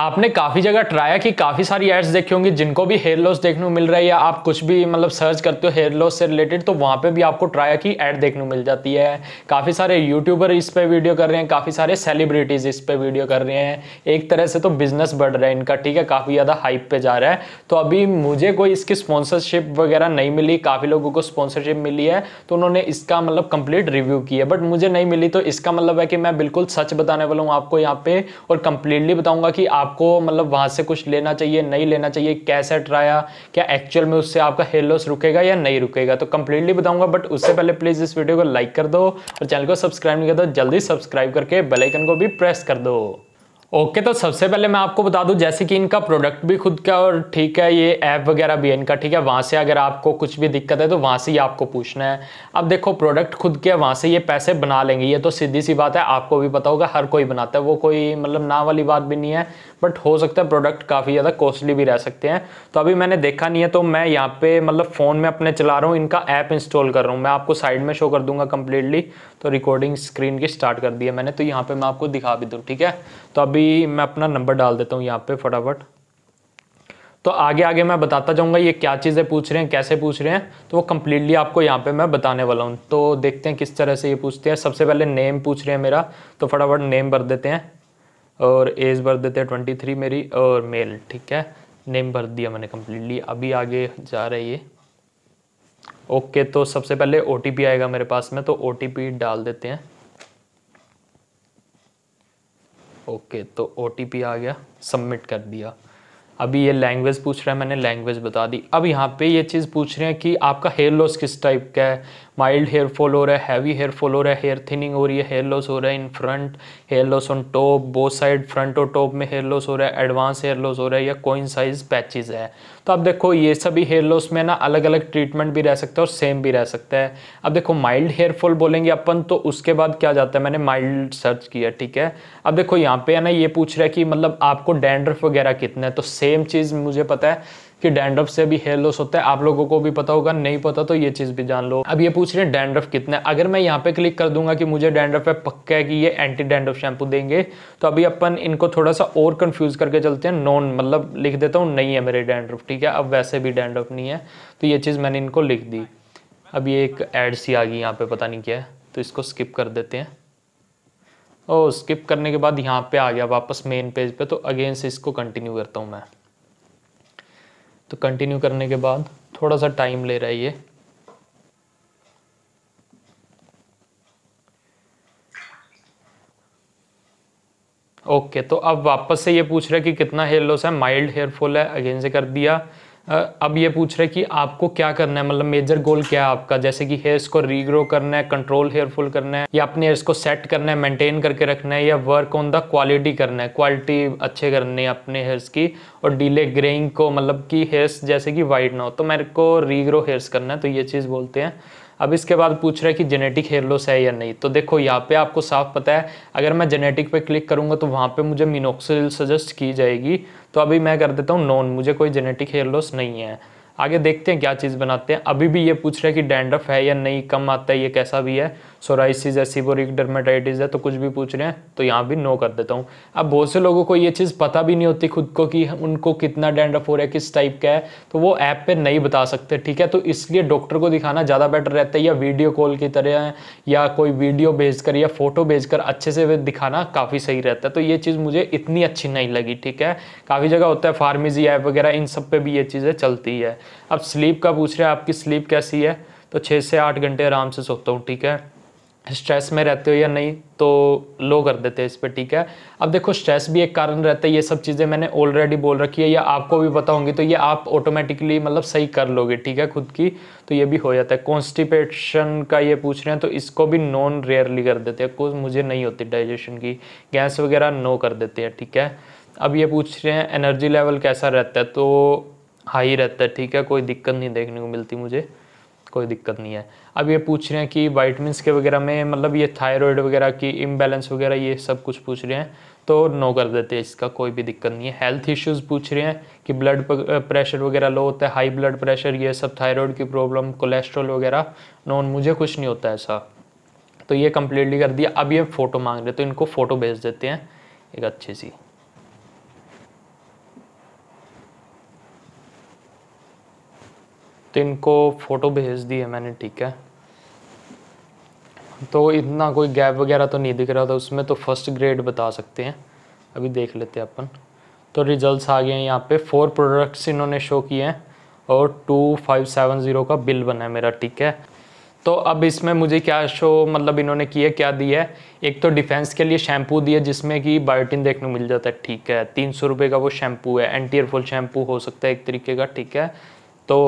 आपने काफ़ी जगह ट्राया कि काफ़ी सारी एड्स देखी होंगी जिनको भी हेयर लॉस देखने को मिल रहा है या आप कुछ भी मतलब सर्च करते हो हेयर लॉस से रिलेटेड तो वहाँ पे भी आपको ट्राया की ऐड देखने को मिल जाती है काफ़ी सारे यूट्यूबर इस पर वीडियो कर रहे हैं काफ़ी सारे सेलिब्रिटीज़ इस पर वीडियो कर रहे हैं एक तरह से तो बिजनेस बढ़ रहा है इनका ठीक है काफ़ी ज़्यादा हाइप पे जा रहा है तो अभी मुझे कोई इसकी स्पॉन्सरशिप वगैरह नहीं मिली काफ़ी लोगों को स्पॉन्सरशिप मिली है तो उन्होंने इसका मतलब कंप्लीट रिव्यू किया बट मुझे नहीं मिली तो इसका मतलब है कि मैं बिल्कुल सच बताने वाला हूँ आपको यहाँ पे और कंप्लीटली बताऊँगा कि आप आपको मतलब वहाँ से कुछ लेना चाहिए नहीं लेना चाहिए कैसे ट्राया क्या एक्चुअल में उससे आपका हेयर लॉस रुकेगा या नहीं रुकेगा तो कंप्लीटली बताऊंगा बट उससे पहले प्लीज़ इस वीडियो को लाइक कर दो और चैनल को सब्सक्राइब नहीं तो कर दो जल्दी सब्सक्राइब करके बेलाइकन को भी प्रेस कर दो ओके तो सबसे पहले मैं आपको बता दूं जैसे कि इनका प्रोडक्ट भी खुद का और ठीक है ये ऐप वगैरह भी है इनका ठीक है वहाँ से अगर आपको कुछ भी दिक्कत है तो वहाँ से ही आपको पूछना है अब देखो प्रोडक्ट खुद के वहाँ से ये पैसे बना लेंगे ये तो सीधी सी बात है आपको भी पता होगा हर कोई बनाता है वो कोई मतलब ना वाली बात भी नहीं है बट हो सकता है प्रोडक्ट काफ़ी ज़्यादा कॉस्टली भी रह सकते हैं तो अभी मैंने देखा नहीं है तो मैं यहाँ पे मतलब फ़ोन में अपने चला रहा हूँ इनका ऐप इंस्टॉल कर रहा हूँ मैं आपको साइड में शो कर दूंगा कम्प्लीटली तो रिकॉर्डिंग स्क्रीन की स्टार्ट कर दिया मैंने तो यहाँ पे मैं आपको दिखा भी दूँ ठीक है तो अभी मैं अपना नंबर डाल देता हूँ यहाँ पे फटाफट तो आगे आगे मैं बताता जाऊँगा ये क्या चीज़ें पूछ रहे हैं कैसे पूछ रहे हैं तो वो कम्प्लीटली आपको यहाँ पर मैं बताने वाला हूँ तो देखते हैं किस तरह से ये पूछते हैं सबसे पहले नेम पूछ रहे हैं मेरा तो फटाफट नेम भर देते हैं और एज भर देते हैं ट्वेंटी थ्री मेरी और मेल ठीक है नेम भर दिया मैंने कम्प्लीटली अभी आगे जा रहे है ये ओके तो सबसे पहले ओ आएगा मेरे पास में तो ओ डाल देते हैं ओके तो ओ आ गया सबमिट कर दिया अभी ये लैंग्वेज पूछ रहा है मैंने लैंग्वेज बता दी अब यहाँ पे ये चीज़ पूछ रहे हैं कि आपका हेयर लॉस किस टाइप का है माइल्ड हेयर फॉल हो रहा है हैवी हेयर फॉल हो रहा है हेयर थिनिंग हो रही है हेयर लॉस हो रहा है in front hair loss on top both side front और टॉप में हेयर लॉस हो रहा है एडवांस हेयर लॉस हो रहा है या कोइन साइज पैचेज है तो अब देखो ये सभी हेयर लॉस में ना अलग अलग ट्रीटमेंट भी रह सकता है और सेम भी रह सकता है अब देखो माइल्ड हेयर फॉल बोलेंगे अपन तो उसके बाद क्या जाता है मैंने माइल्ड सर्च किया ठीक है अब देखो यहाँ पे है ना ये पूछ रहा है कि मतलब आपको डैंड्रफ वगैरह कितना है तो सेम चीज़ मुझे पता है कि डैंड्रफ से भी हेयर लॉस होता है आप लोगों को भी पता होगा नहीं पता तो ये चीज़ भी जान लो अब ये पूछ रहे हैं डैंड्रफ कितना है अगर मैं यहाँ पे क्लिक कर दूंगा कि मुझे डैंड्रफ है पक्का है कि ये एंटी डैंड्रफ शैम्पू देंगे तो अभी अपन इनको थोड़ा सा और कन्फ्यूज़ करके चलते हैं नॉन मतलब लिख देता हूँ नहीं है मेरे डैंड्रफ ठीक है अब वैसे भी डैंड्रफ नहीं है तो ये चीज़ मैंने इनको लिख दी अब ये एक एड सी आ गई यहाँ पर पता नहीं क्या है तो इसको स्किप कर देते हैं और स्किप करने के बाद यहाँ पे आ गया वापस मेन पेज पे तो अगेन से इसको कंटिन्यू करता हूँ मैं तो कंटिन्यू करने के बाद थोड़ा सा टाइम ले रहा है ये ओके तो अब वापस से ये पूछ रहा है कि कितना हेयर लॉस है माइल्ड हेयर फॉल है अगेन से कर दिया अब ये पूछ रहे कि आपको क्या करना है मतलब मेजर गोल क्या है आपका जैसे कि हेयर्स को रीग्रो करना है कंट्रोल हेयरफुल करना है या अपने हेयर्स को सेट करना है मेंटेन करके रखना है या वर्क ऑन द क्वालिटी करना है क्वालिटी अच्छे करनी है अपने हेयर्स की और डीले ग्रेइंग को मतलब कि हेयर्स जैसे कि वाइट ना हो तो मेरे को रीग्रो हेयर्स करना है तो ये चीज़ बोलते हैं अब इसके बाद पूछ रहा है कि जेनेटिक हेयर लॉस है या नहीं तो देखो यहाँ पे आपको साफ पता है अगर मैं जेनेटिक पे क्लिक करूँगा तो वहाँ पे मुझे मिनोक्सिल सजेस्ट की जाएगी तो अभी मैं कर देता हूँ नॉन मुझे कोई जेनेटिक हेयर लॉस नहीं है आगे देखते हैं क्या चीज़ बनाते हैं अभी भी ये पूछ रहे हैं कि डैंड्रफ है या नहीं कम आता है ये कैसा भी है सोराइसिस है सीबोरिक डर्मेटाइटिस है तो कुछ भी पूछ रहे हैं तो यहाँ भी नो कर देता हूँ अब बहुत से लोगों को ये चीज़ पता भी नहीं होती खुद को कि उनको कितना डैंड्रफ हो रहा है किस टाइप का है तो वो ऐप पर नहीं बता सकते ठीक है तो इसलिए डॉक्टर को दिखाना ज़्यादा बेटर रहता है या वीडियो कॉल की तरह या कोई वीडियो भेज या फोटो भेज अच्छे से दिखाना काफ़ी सही रहता है तो ये चीज़ मुझे इतनी अच्छी नहीं लगी ठीक है काफ़ी जगह होता है फार्मेजी ऐप वगैरह इन सब पे भी ये चीज़ें चलती है अब स्लीप का पूछ रहे हैं आपकी स्लीप कैसी है तो छः से आठ घंटे आराम से सोता हूँ ठीक है स्ट्रेस में रहते हो या नहीं तो लो कर देते हैं इस पर ठीक है अब देखो स्ट्रेस भी एक कारण रहता है ये सब चीज़ें मैंने ऑलरेडी बोल रखी है या आपको भी पता होंगी तो ये आप ऑटोमेटिकली मतलब सही कर लोगे ठीक है खुद की तो ये भी हो जाता है कॉन्स्टिपेशन का ये पूछ रहे हैं तो इसको भी नॉन रेयरली कर देते हैं कुछ मुझे नहीं होती डाइजेशन की गैस वगैरह नो कर देते हैं ठीक है अब ये पूछ रहे हैं एनर्जी लेवल कैसा रहता है तो हाई रहता है ठीक है कोई दिक्कत नहीं देखने को मिलती मुझे कोई दिक्कत नहीं है अब ये पूछ रहे हैं कि वाइटमिन के वगैरह में मतलब ये थायराइड वगैरह की इम्बेलेंस वगैरह ये सब कुछ पूछ रहे हैं तो नो कर देते हैं इसका कोई भी दिक्कत नहीं है हेल्थ इश्यूज़ पूछ रहे हैं कि ब्लड प्रेशर वगैरह लो होता है हाई ब्लड प्रेशर ये सब थायराइड की प्रॉब्लम कोलेस्ट्रॉल वगैरह नॉन मुझे कुछ नहीं होता ऐसा तो ये कम्प्लीटली कर दिया अब ये फ़ोटो मांग रहे तो इनको फ़ोटो भेज देते हैं एक अच्छी सी तो इनको फ़ोटो भेज दी है मैंने ठीक है तो इतना कोई गैप वगैरह तो नहीं दिख रहा था उसमें तो फर्स्ट ग्रेड बता सकते हैं अभी देख लेते हैं अपन तो रिजल्ट्स आ गए हैं यहाँ पे फोर प्रोडक्ट्स इन्होंने शो किए हैं और टू फाइव सेवन ज़ीरो का बिल बना है मेरा ठीक है तो अब इसमें मुझे क्या शो मतलब इन्होंने किया क्या दिया है एक तो डिफेंस के लिए शैम्पू दिया जिसमें कि बायोटिन देखने मिल जाता है ठीक है तीन सौ रुपये का वो शैम्पू है एंटी एयरफुल शैम्पू हो सकता है एक तरीके का ठीक है तो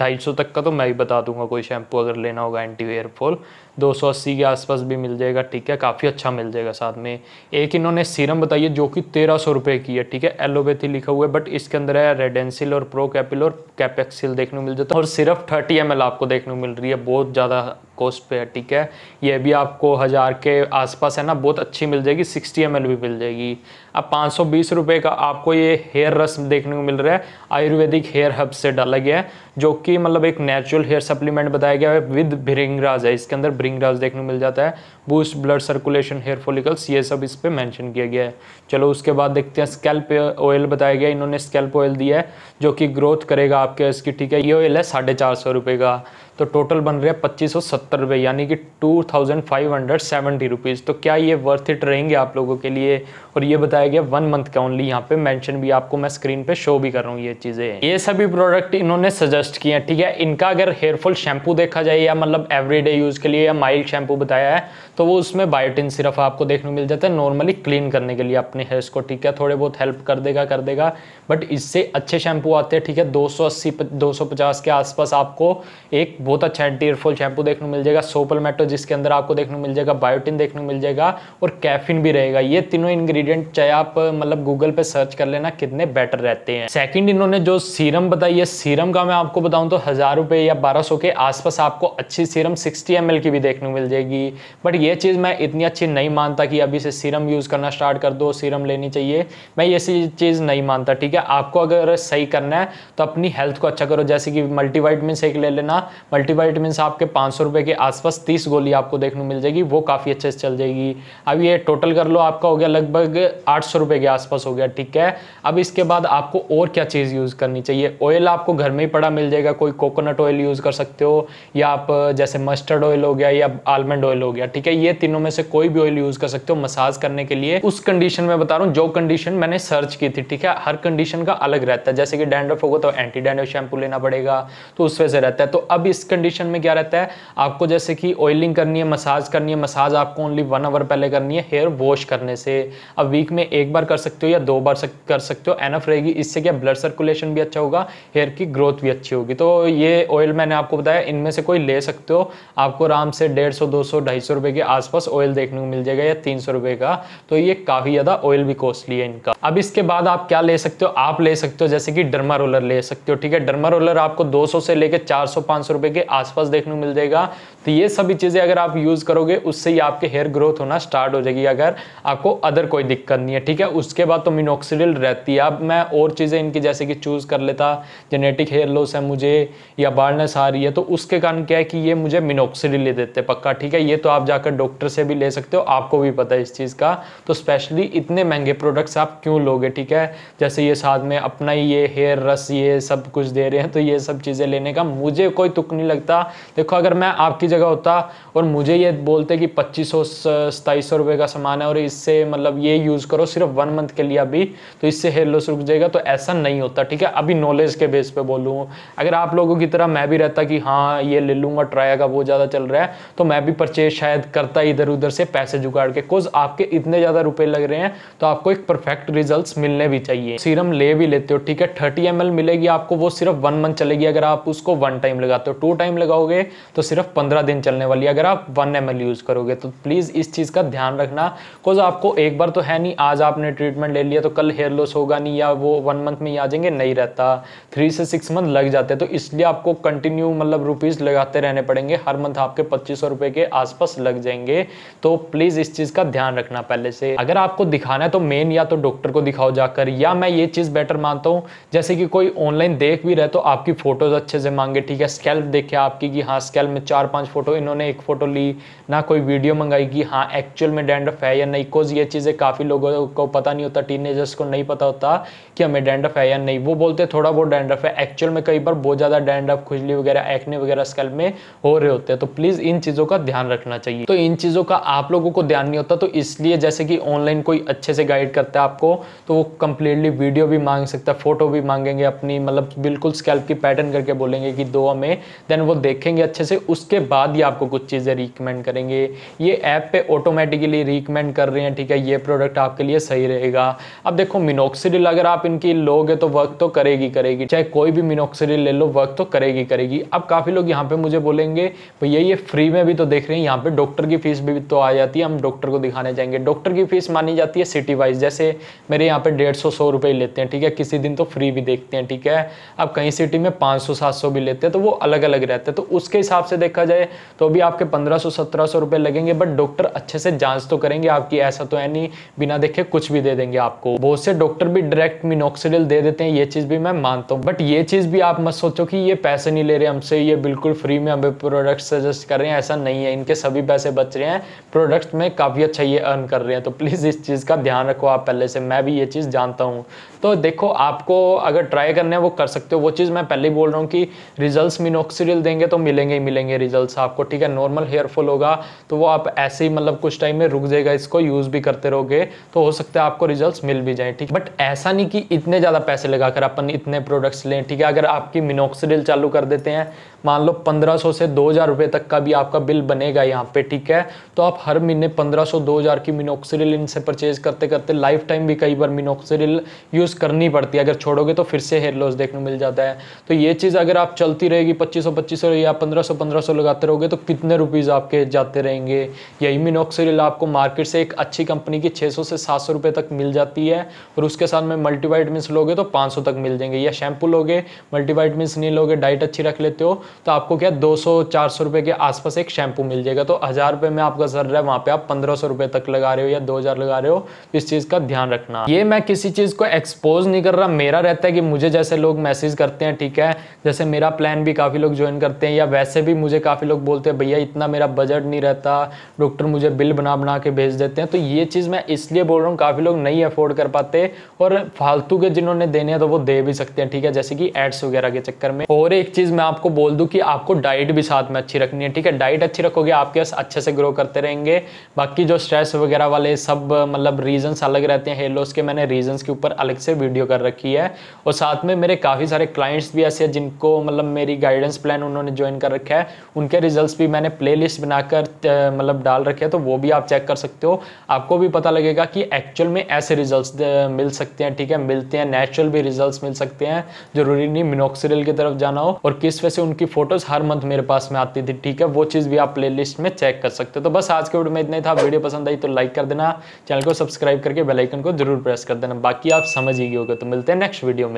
ढाई सौ तक का तो मैं ही बता दूंगा कोई शैम्पू अगर लेना होगा एंटी एयरफॉल 280 के आसपास भी मिल जाएगा ठीक है काफ़ी अच्छा मिल जाएगा साथ में एक इन्होंने सीरम बताइए जो कि तेरह सौ रुपये की है ठीक है एलोपैथी लिखा हुआ है बट इसके अंदर है रेडेंसिल और प्रो कैपिल और कैपेक्सिल देखने को मिल जाता है और सिर्फ थर्टी एम आपको देखने को मिल रही है बहुत ज़्यादा कॉस्ट पे है ठीक है ये भी आपको हज़ार के आसपास है ना बहुत अच्छी मिल जाएगी सिक्सटी एम भी मिल जाएगी अब पाँच सौ बीस रुपये का आपको ये हेयर रस देखने को मिल रहा है आयुर्वेदिक हेयर हब से डाला गया है जो कि मतलब एक नेचुरल हेयर सप्लीमेंट बताया गया है विद भृंगराज है इसके अंदर टैम्परिंग ग्राफ्स देखने को मिल जाता है boost blood circulation hair follicles ये सब इस पर मैंशन किया गया है चलो उसके बाद देखते हैं स्कैल्प ऑयल बताया गया इन्होंने स्कैल्प ऑयल दिया है जो कि ग्रोथ करेगा आपके इसकी ठीक है ये ऑयल है साढ़े चार सौ रुपये का तो टोटल बन रहा है पच्चीस सौ सत्तर रुपये यानी कि two thousand five hundred seventy rupees तो क्या ये वर्थ इट रहेंगे आप लोगों के लिए और ये बताया गया वन मंथ का ओनली यहाँ पे मेंशन भी आपको मैं स्क्रीन पे शो भी कर रहा हूँ ये चीज़ें ये सभी प्रोडक्ट इन्होंने सजेस्ट किए हैं ठीक है इनका अगर हेयरफॉल शैम्पू देखा जाए या मतलब एवरीडे यूज़ के लिए या माइल्ड शैम्पू बताया है तो वो उसमें बायोटिन सिर्फ आपको देखने मिल जाता है नॉर्मली क्लीन करने के लिए अपने हेयर्स को ठीक है थोड़े बहुत हेल्प कर देगा कर देगा बट इससे अच्छे शैम्पू आते हैं ठीक है दो सौ अस्सी के आसपास आपको एक बहुत अच्छा एंटीयरफॉल शैम्पू देखने को मिल जाएगा सोपलमेटो जिसके अंदर आपको देखने को मिल जाएगा बायोटिन देखने को मिल जाएगा और कैफिन भी रहेगा ये तीनों इंग्रेडिएंट चाहे आप मतलब गूगल पे सर्च कर लेना कितने बेटर रहते हैं सेकंड इन्होंने जो सीरम बताई है सीरम का मैं आपको बताऊं तो हज़ार रुपये या बारह सौ के आसपास आपको अच्छी सीरम सिक्सटी एम की भी देखने को मिल जाएगी बट ये चीज़ मैं इतनी अच्छी नहीं मानता कि अभी से सीरम यूज़ करना स्टार्ट कर दो सीरम लेनी चाहिए मैं ये चीज़ नहीं मानता ठीक है आपको अगर सही करना है तो अपनी हेल्थ को अच्छा करो जैसे कि मल्टीवाइटमिन से एक ले लेना मल्टीवाइटमिन आपके पाँच सौ के आसपास तीस गोली आपको देखने को मिल जाएगी वो काफ़ी अच्छे से चल जाएगी अब ये टोटल कर लो आपका हो गया लगभग आठ सौ के आसपास हो गया ठीक है अब इसके बाद आपको और क्या चीज़ यूज़ करनी चाहिए ऑयल आपको घर में ही पड़ा मिल जाएगा कोई कोकोनट ऑयल यूज़ कर सकते हो या आप जैसे मस्टर्ड ऑयल हो गया या आलमंड ऑयल हो गया ठीक है ये तीनों में से कोई भी ऑयल यूज़ कर सकते हो मसाज करने के लिए उस कंडीशन में बता रहा हूँ जो कंडीशन मैंने सर्च की थी ठीक है हर कंडीशन का अलग रहता है जैसे कि डैंड्रफ होगा तो एंटी डैंड्रफ शैम्पू लेना पड़ेगा तो उस वजह से रहता है तो अब इस कंडीशन में क्या रहता है आपको जैसे कि ऑयलिंग करनी है मसाज करनी है मसाज आपको ओनली वन आवर पहले करनी है हेयर वॉश करने से अब वीक में एक बार कर सकते हो या दो बार सक, कर सकते हो एनफ रहेगी इससे क्या ब्लड सर्कुलेशन भी अच्छा होगा हेयर की ग्रोथ भी अच्छी होगी तो ये ऑयल मैंने आपको बताया इनमें से कोई ले सकते हो आपको आराम से डेढ़ सौ दो सौ ढाई सौ रुपये के आसपास ऑयल देखने को मिल जाएगा या तीन सौ रुपये का तो ये काफ़ी ज़्यादा ऑयल भी कॉस्टली है इनका अब इसके बाद आप क्या ले सकते हो आप ले सकते हो जैसे कि डर्मा रोलर ले सकते हो ठीक है डर्मा रोलर आपको दो सौ से लेकर चार सौ 400 सौ रुपए के आसपास देखने को मिल जाएगा तो ये सभी चीज़ें अगर आप यूज़ करोगे उससे ही आपके हेयर ग्रोथ होना स्टार्ट हो जाएगी अगर आपको अदर कोई दिक्कत नहीं है ठीक है उसके बाद तो मिनोक्सीडिल रहती है अब मैं और चीज़ें इनकी जैसे कि चूज़ कर लेता जेनेटिक हेयर लॉस है मुझे या बार्डनेस आ रही है तो उसके कारण क्या है कि ये मुझे मिनोक्सीडिल ले देते पक्का ठीक है ये तो आप जाकर डॉक्टर से भी ले सकते हो आपको भी पता है इस चीज़ का तो स्पेशली इतने महंगे प्रोडक्ट्स आप क्यों लोगे ठीक है जैसे ये साथ में अपना ही ये हेयर रस ये सब कुछ दे रहे हैं तो ये सब चीज़ें लेने का मुझे कोई तुक नहीं नहीं लगता देखो अगर मैं आपकी जगह होता और मुझे ये बोलते कि पच्चीस सौ सताईस सौ रुपये का सामान है और इससे मतलब ये यूज़ करो सिर्फ वन मंथ के लिए अभी तो इससे हेयर लॉस रुक जाएगा तो ऐसा नहीं होता ठीक है अभी नॉलेज के बेस पर बोलूँ अगर आप लोगों की तरह मैं भी रहता कि हाँ ये ले लूँगा ट्राई का वो ज़्यादा चल रहा है तो मैं भी परचेज शायद करता इधर उधर से पैसे जुगाड़ के कोज आपके इतने ज़्यादा रुपये लग रहे हैं तो आपको एक परफेक्ट रिजल्ट मिलने भी चाहिए सीरम ले भी लेते हो ठीक है थर्टी एम मिलेगी आपको वो सिर्फ वन मंथ चलेगी अगर आप उसको वन टाइम लगाते हो टू टाइम लगाओगे तो सिर्फ पंद्रह दिन चलने वाली अगर आप वन एम यूज़ करोगे तो प्लीज़ इस चीज़ का ध्यान रखना बिकॉज आपको एक बार तो है नहीं आज आपने ट्रीटमेंट ले लिया तो कल हेयर लॉस होगा नहीं या वो वन मंथ में ही आ जाएंगे नहीं रहता थ्री से सिक्स मंथ लग जाते हैं तो इसलिए आपको कंटिन्यू मतलब रुपीज़ लगाते रहने पड़ेंगे हर मंथ आपके पच्चीस सौ के आसपास लग जाएंगे तो प्लीज़ इस चीज़ का ध्यान रखना पहले से अगर आपको दिखाना है तो मेन या तो डॉक्टर को दिखाओ जाकर या मैं ये चीज़ बेटर मानता हूँ जैसे कि कोई ऑनलाइन देख भी रहे तो आपकी फ़ोटोज़ अच्छे से मांगे ठीक है स्केल्प देखे आपकी कि हाँ स्केल में चार पांच फोटो इन्होंने एक फ़ोटो ली ना कोई वीडियो मंगाई कि हाँ एक्चुअल में डैंड्रफ है या नहीं कोज ये चीज़ें काफ़ी लोगों को पता नहीं होता टीनेजर्स को नहीं पता होता कि हमें डैंड्रफ है या नहीं वो बोलते थोड़ा बहुत डैंड्रफ है एक्चुअल में कई बार बहुत ज़्यादा डैंड्रफ खुजली वगैरह एक्ने वगैरह स्केल में हो रहे होते हैं तो प्लीज़ इन चीज़ों का ध्यान रखना चाहिए तो इन चीज़ों का आप लोगों को ध्यान नहीं होता तो इसलिए जैसे कि ऑनलाइन कोई अच्छे से गाइड करता है आपको तो वो कंप्लीटली वीडियो भी मांग सकता है फोटो भी मांगेंगे अपनी मतलब बिल्कुल स्कैल्प की पैटर्न करके बोलेंगे कि दो हमें देन वो देखेंगे अच्छे से उसके बाद ही आपको कुछ चीज़ें रिकमेंड करेंगे ये ऐप पे ऑटोमेटिकली रिकमेंड कर रहे हैं ठीक है ये प्रोडक्ट आपके लिए सही रहेगा अब देखो मिनोक्सिडिल अगर आप इनकी लोगे तो वर्क तो करेगी करेगी चाहे कोई भी मिनोक्सिडिल ले लो वर्क तो करेगी करेगी अब काफ़ी लोग यहाँ पर मुझे बोलेंगे भैया ये फ्री में भी तो देख रहे हैं यहाँ पर डॉक्टर की फीस भी तो आ जाती है हम डॉक्टर को दिखाने जाएंगे डॉक्टर की फीस मानी जाती है सिटी वाइज जैसे मेरे यहाँ पे डेढ़ सौ सौ रुपये लेते हैं ठीक है किसी दिन तो फ्री भी देखते हैं ठीक है अब कहीं सिटी में पाँच सौ सात सौ भी लेते हैं तो वो अलग अलग लग रहते हैं तो उसके हिसाब से देखा जाए तो अभी आपके पंद्रह सौ सत्रह सौ रुपये लगेंगे बट डॉक्टर अच्छे से जांच तो करेंगे आपकी ऐसा तो है नहीं बिना देखे कुछ भी दे देंगे आपको बहुत से डॉक्टर भी डायरेक्ट मिनोक्सिडिल दे देते हैं ये चीज़ भी मैं मानता हूँ बट ये चीज़ भी आप मत सोचो कि ये पैसे नहीं ले रहे हमसे ये बिल्कुल फ्री में हमें प्रोडक्ट सजेस्ट कर रहे हैं ऐसा नहीं है इनके सभी पैसे बच रहे हैं प्रोडक्ट में काफ़ी अच्छा ये अर्न कर रहे हैं तो प्लीज़ इस चीज़ का ध्यान रखो आप पहले से मैं भी ये चीज़ जानता हूँ तो देखो आपको अगर ट्राई करने है वो कर सकते हो वो चीज़ मैं पहले ही बोल रहा हूँ कि रिजल्ट मिनोक्सिडिल सीरियल देंगे तो मिलेंगे ही मिलेंगे रिजल्ट आपको ठीक है नॉर्मल हेयर फॉल होगा तो वो आप ऐसे ही मतलब कुछ टाइम में रुक जाएगा इसको यूज़ भी करते रहोगे तो हो सकता है आपको रिजल्ट मिल भी जाए ठीक बट ऐसा नहीं कि इतने ज़्यादा पैसे लगाकर अपन इतने प्रोडक्ट्स लें ठीक है अगर आपकी मिनोक्सिडिल चालू कर देते हैं मान लो 1500 से 2000 रुपए तक का भी आपका बिल बनेगा यहाँ पे ठीक है तो आप हर महीने 1500 2000 की मिनोक्सिडिल इनसे परचेज करते करते लाइफ टाइम भी कई बार मिनोक्सिडिल यूज़ करनी पड़ती है अगर छोड़ोगे तो फिर से हेयर लॉस देखने मिल जाता है तो ये चीज़ अगर आप चलती रहेगी पच्चीस पच्चीस या पंद्रह सौ पंद्रह सौ लगाते रहोगे तो कितने रुपीज़ आपके जाते रहेंगे या इमिनोक्सरिल आपको मार्केट से एक अच्छी कंपनी की छः सौ से सात सौ रुपये तक मिल जाती है और उसके साथ में मल्टीवाइटमिन्स लोगे तो पाँच सौ तक मिल जाएंगे या शैम्पू लोगे मल्टीवाइटमिन्स नहीं लोगे डाइट अच्छी रख लेते हो तो आपको क्या दो सौ चार सौ रुपये के आसपास एक शैम्पू मिल जाएगा तो हज़ार रुपये में आपका जर रहा है वहाँ पर आप पंद्रह सौ रुपये तक लगा रहे हो या दो हज़ार लगा रहे हो तो इस चीज़ का ध्यान रखना ये मैं किसी चीज़ को एक्सपोज नहीं कर रहा मेरा रहता है कि मुझे जैसे लोग मैसेज करते हैं ठीक है जैसे मेरा प्लान भी काफ़ी लोग जो ज्वाइन करते हैं या वैसे भी मुझे काफ़ी लोग बोलते हैं भैया इतना मेरा बजट नहीं रहता डॉक्टर मुझे बिल बना बना के भेज देते हैं तो ये चीज़ मैं इसलिए बोल रहा हूँ काफ़ी लोग नहीं अफोर्ड कर पाते और फालतू के जिन्होंने देने हैं तो वो दे भी सकते हैं ठीक है जैसे कि एड्स वगैरह के चक्कर में और एक चीज़ मैं आपको बोल दूँ कि आपको डाइट भी साथ में अच्छी रखनी है ठीक है डाइट अच्छी रखोगे आपके पास अच्छे से ग्रो करते रहेंगे बाकी जो स्ट्रेस वगैरह वाले सब मतलब रीजन्स अलग रहते हैं हेलोस के मैंने रीजन्स के ऊपर अलग से वीडियो कर रखी है और साथ में मेरे काफ़ी सारे क्लाइंट्स भी ऐसे हैं जिनको मतलब मेरी गाइडेंस प्लान प्लान उन्होंने ज्वाइन कर रखा है उनके रिजल्ट्स भी मैंने प्लेलिस्ट बनाकर मतलब डाल रखे हैं तो वो भी आप चेक कर सकते हो आपको भी पता लगेगा कि एक्चुअल में ऐसे रिजल्ट मिल सकते हैं ठीक है मिलते हैं नेचुरल भी रिजल्ट मिल सकते हैं जरूरी नहीं मिनोक्सिरल की तरफ जाना हो और किस वजह से उनकी फोटोज हर मंथ मेरे पास में आती थी ठीक है वो चीज़ भी आप प्ले में चेक कर सकते हो तो बस आज के वीडियो में इतना ही था वीडियो पसंद आई तो लाइक कर देना चैनल को सब्सक्राइब करके बेलाइकन को जरूर प्रेस कर देना बाकी आप समझ ही गए तो मिलते हैं नेक्स्ट वीडियो में